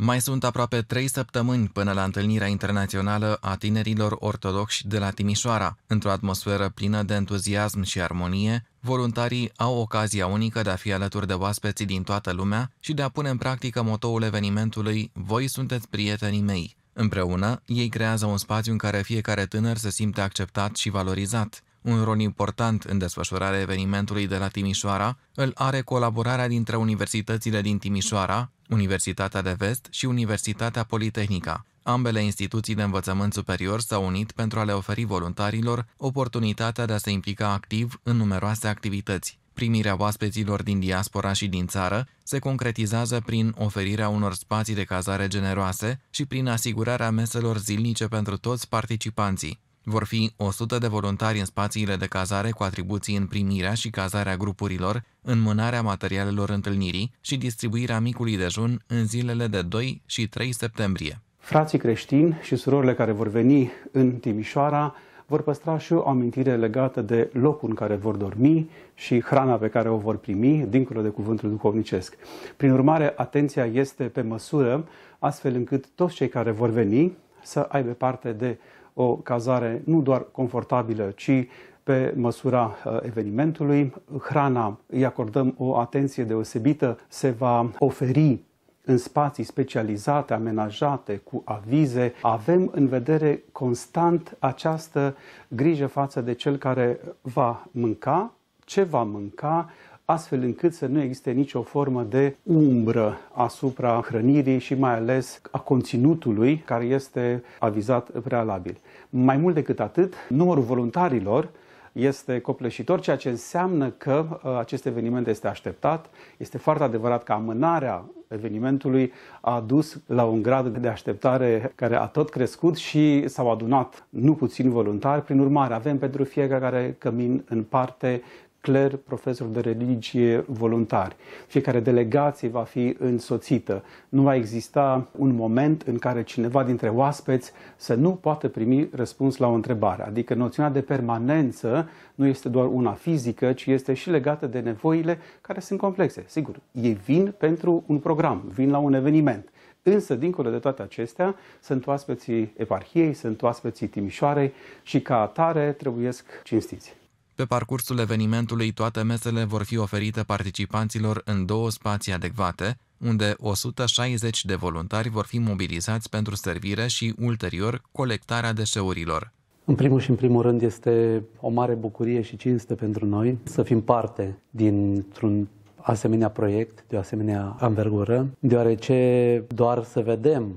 Mai sunt aproape trei săptămâni până la întâlnirea internațională a tinerilor ortodoxi de la Timișoara. Într-o atmosferă plină de entuziasm și armonie, voluntarii au ocazia unică de a fi alături de oaspeții din toată lumea și de a pune în practică motoul evenimentului Voi sunteți prietenii mei. Împreună, ei creează un spațiu în care fiecare tânăr se simte acceptat și valorizat. Un rol important în desfășurarea evenimentului de la Timișoara îl are colaborarea dintre universitățile din Timișoara, Universitatea de Vest și Universitatea Politehnica. Ambele instituții de învățământ superior s-au unit pentru a le oferi voluntarilor oportunitatea de a se implica activ în numeroase activități. Primirea oaspeților din diaspora și din țară se concretizează prin oferirea unor spații de cazare generoase și prin asigurarea meselor zilnice pentru toți participanții. Vor fi 100 de voluntari în spațiile de cazare cu atribuții în primirea și cazarea grupurilor, mânarea materialelor întâlnirii și distribuirea micului dejun în zilele de 2 și 3 septembrie. Frații creștini și surorile care vor veni în Timișoara vor păstra și o amintire legată de locul în care vor dormi și hrana pe care o vor primi, dincolo de cuvântul duhovnicesc. Prin urmare, atenția este pe măsură, astfel încât toți cei care vor veni să aibă parte de o cazare nu doar confortabilă, ci pe măsura uh, evenimentului. Hrana îi acordăm o atenție deosebită, se va oferi în spații specializate, amenajate, cu avize. Avem în vedere constant această grijă față de cel care va mânca, ce va mânca, astfel încât să nu existe nicio formă de umbră asupra hrănirii și mai ales a conținutului care este avizat prealabil. Mai mult decât atât, numărul voluntarilor este copleșitor, ceea ce înseamnă că uh, acest eveniment este așteptat. Este foarte adevărat că amânarea evenimentului a dus la un grad de așteptare care a tot crescut și s-au adunat nu puțin voluntari. Prin urmare, avem pentru fiecare cămin în parte cler, profesori de religie voluntari. Fiecare delegație va fi însoțită. Nu va exista un moment în care cineva dintre oaspeți să nu poată primi răspuns la o întrebare. Adică noțiunea de permanență nu este doar una fizică, ci este și legată de nevoile care sunt complexe. Sigur, ei vin pentru un program, vin la un eveniment. Însă, dincolo de toate acestea, sunt oaspeții eparhiei, sunt oaspeții Timișoarei și ca atare trebuiesc cinstiți. Pe parcursul evenimentului, toate mesele vor fi oferite participanților în două spații adecvate, unde 160 de voluntari vor fi mobilizați pentru servire și, ulterior, colectarea deșeurilor. În primul și în primul rând este o mare bucurie și cinste pentru noi să fim parte dintr-un asemenea proiect, de o asemenea anvergură, deoarece doar să vedem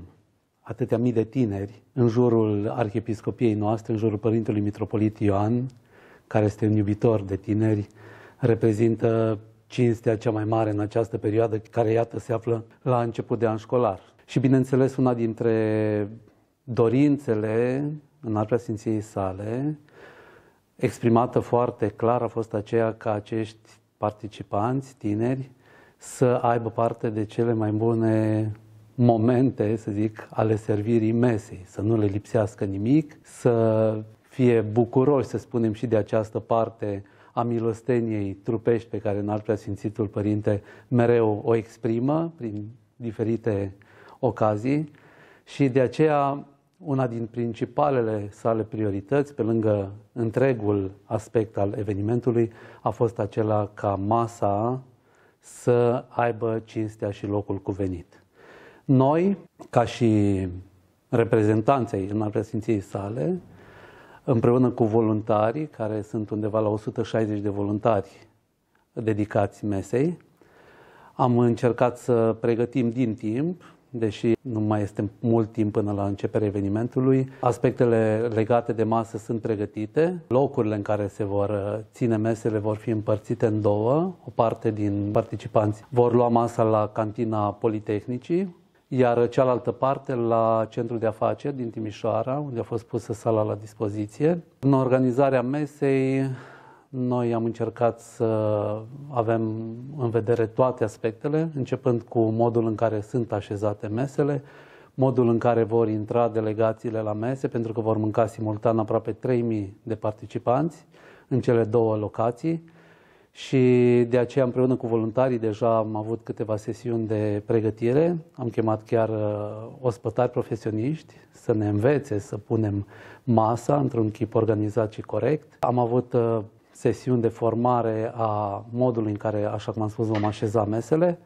atâtea mii de tineri în jurul arhiepiscopiei noastre, în jurul Părintelui Mitropolit Ioan, care este un iubitor de tineri, reprezintă cinstea cea mai mare în această perioadă, care, iată, se află la început de an școlar. Și, bineînțeles, una dintre dorințele în arprea Sfinției sale, exprimată foarte clar, a fost aceea ca acești participanți, tineri, să aibă parte de cele mai bune momente, să zic, ale servirii mesei, să nu le lipsească nimic, să fie bucuroși, să spunem, și de această parte a milosteniei trupești pe care înalt simțitul părinte mereu o exprimă prin diferite ocazii și de aceea una din principalele sale priorități, pe lângă întregul aspect al evenimentului, a fost acela ca masa să aibă cinstea și locul cuvenit. Noi, ca și reprezentanței în preasfinției sale, împreună cu voluntarii, care sunt undeva la 160 de voluntari dedicați mesei. Am încercat să pregătim din timp, deși nu mai este mult timp până la începerea evenimentului. Aspectele legate de masă sunt pregătite. Locurile în care se vor ține mesele vor fi împărțite în două. O parte din participanți vor lua masa la cantina Politehnicii, iar cealaltă parte la Centrul de Afaceri din Timișoara, unde a fost pusă sala la dispoziție. În organizarea mesei, noi am încercat să avem în vedere toate aspectele, începând cu modul în care sunt așezate mesele, modul în care vor intra delegațiile la mese, pentru că vor mânca simultan aproape 3.000 de participanți în cele două locații, și de aceea împreună cu voluntarii deja am avut câteva sesiuni de pregătire. Am chemat chiar uh, ospătari profesioniști să ne învețe să punem masa într-un chip organizat și corect. Am avut uh, sesiuni de formare a modului în care, așa cum am spus, vom așeza mesele.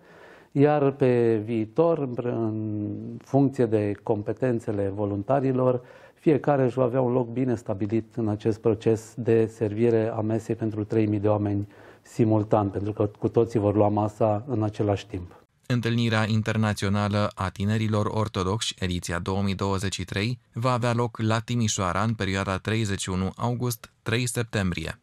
Iar pe viitor, în funcție de competențele voluntarilor, fiecare își va avea un loc bine stabilit în acest proces de servire a mesei pentru 3.000 de oameni simultan, pentru că cu toții vor lua masa în același timp. Întâlnirea internațională a tinerilor ortodoxi, ediția 2023, va avea loc la Timișoara în perioada 31 august-3 septembrie.